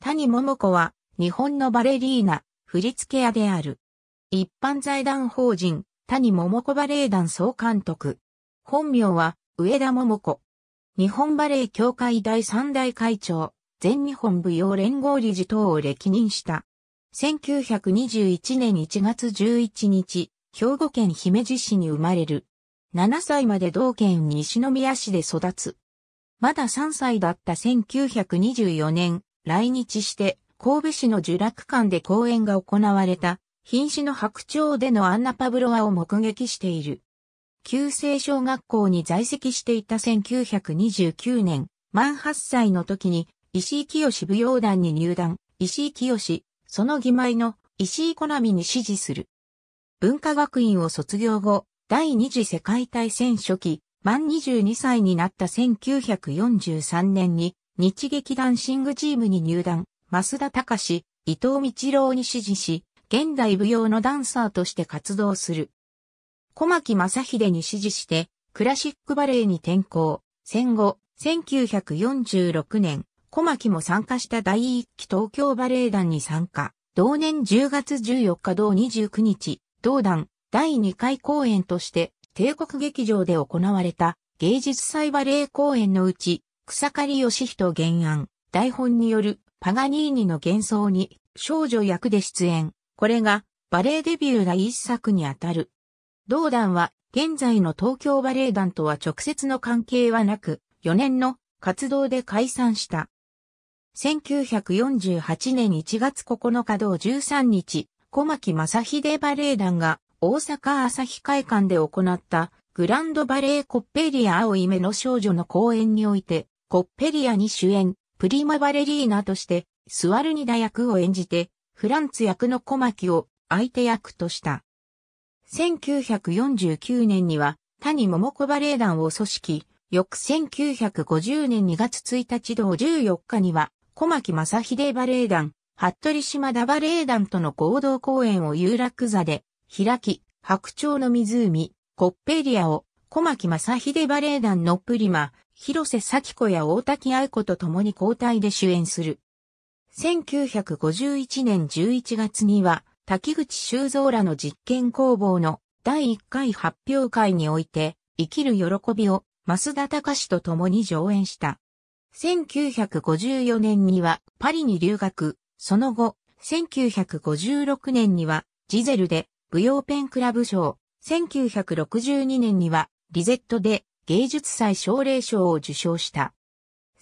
谷桃子は、日本のバレリーナ、振付屋である。一般財団法人、谷桃子バレエ団総監督。本名は、上田桃子。日本バレエ協会第三大会長、全日本舞踊連合理事等を歴任した。1921年1月11日、兵庫県姫路市に生まれる。7歳まで同県西宮市で育つ。まだ3歳だった1924年、来日して、神戸市の受楽館で講演が行われた、瀕死の白鳥でのアンナ・パブロワを目撃している。旧制小学校に在籍していた1929年、満8歳の時に、石井清舞踊団に入団、石井清、その義妹の石井小波に支持する。文化学院を卒業後、第二次世界大戦初期、満22歳になった1943年に、日劇ダンシングチームに入団、増田隆、伊藤道郎に指示し、現代舞踊のダンサーとして活動する。小牧正秀に指示して、クラシックバレエに転向。戦後、1946年、小牧も参加した第一期東京バレエ団に参加。同年10月14日同29日、同団第2回公演として帝国劇場で行われた芸術祭バレエ公演のうち草刈義人原案、台本によるパガニーニの幻想に少女役で出演。これがバレエデビュー第一作にあたる。同団は現在の東京バレエ団とは直接の関係はなく、4年の活動で解散した。1948年1月9日同13日、小牧正秀バレエ団が大阪朝日会館で行ったグランドバレエコッペリア青い目の少女の公演において、コッペリアに主演、プリマバレリーナとして、スワルニダ役を演じて、フランツ役の小牧を相手役とした。1949年には、谷桃子バレエ団を組織、翌1950年2月1日同14日には、小牧正秀バレエ団、服部島田バレエ団との合同公演を有楽座で、開き、白鳥の湖、コッペリアを、小牧正秀バレエ団のプリマ、広瀬咲子や大滝愛子と共に交代で主演する。1951年11月には、滝口修造らの実験工房の第1回発表会において、生きる喜びを増田隆と共に上演した。1954年にはパリに留学、その後、1956年にはジゼルで舞踊ペンクラブ賞、1962年にはリゼットで芸術祭奨励賞を受賞した。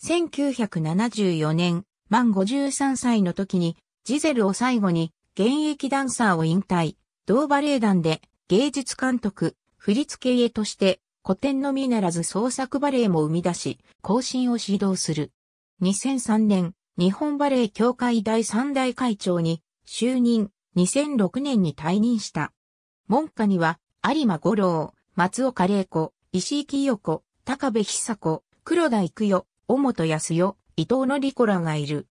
1974年、満53歳の時に、ジゼルを最後に、現役ダンサーを引退、同バレエ団で芸術監督、振付家として、古典のみならず創作バレエも生み出し、更新を指導する。2003年、日本バレエ協会第3代会長に就任、2006年に退任した。門下には、有馬五郎、松岡玲子、石井清子、高部久子、黒田育代、尾本康代、伊藤のりこらがいる。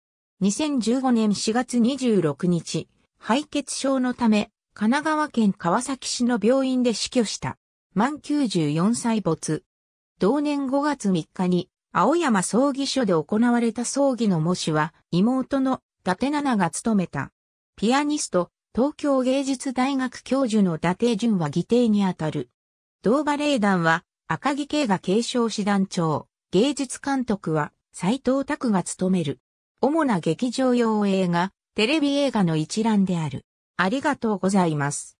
2015年4月26日、敗血症のため、神奈川県川崎市の病院で死去した。満94歳没。同年5月3日に、青山葬儀所で行われた葬儀の模試は、妹の伊達奈々が務めた。ピアニスト、東京芸術大学教授の伊達淳は議定にあたる。同バレエ団は、赤木慶が継承師団長、芸術監督は斎藤拓が務める。主な劇場用映画、テレビ映画の一覧である。ありがとうございます。